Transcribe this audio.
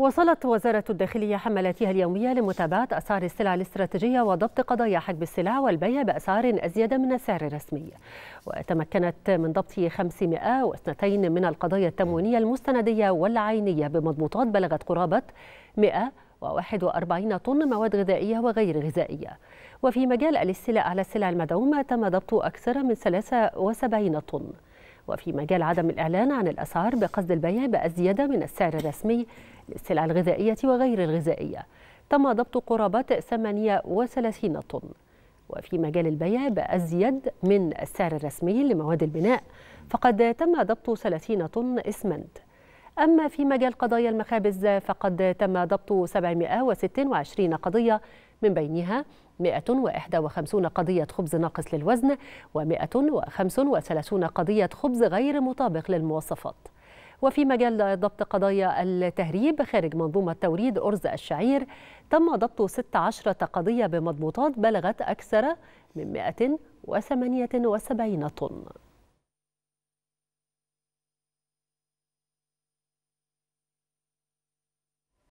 وصلت وزارة الداخلية حملاتها اليومية لمتابعة أسعار السلع الاستراتيجية وضبط قضايا حجب السلع والبيع بأسعار أزيد من السعر الرسمي وتمكنت من ضبط 502 من القضايا التموينية المستندية والعينية بمضبوطات بلغت قرابة 141 طن مواد غذائية وغير غذائية وفي مجال الاستيلاء على السلع المدعومة تم ضبط أكثر من 73 طن وفي مجال عدم الإعلان عن الأسعار بقصد البيع بأزيد من السعر الرسمي للسلع الغذائية وغير الغذائية تم ضبط قرابة 38 طن وفي مجال البيع بأزيد من السعر الرسمي لمواد البناء فقد تم ضبط 30 طن إسمنت أما في مجال قضايا المخابز فقد تم ضبط 726 قضية من بينها 151 قضية خبز ناقص للوزن و135 قضية خبز غير مطابق للمواصفات وفي مجال ضبط قضايا التهريب خارج منظومة توريد أرز الشعير تم ضبط 16 قضية بمضبوطات بلغت أكثر من 178 طن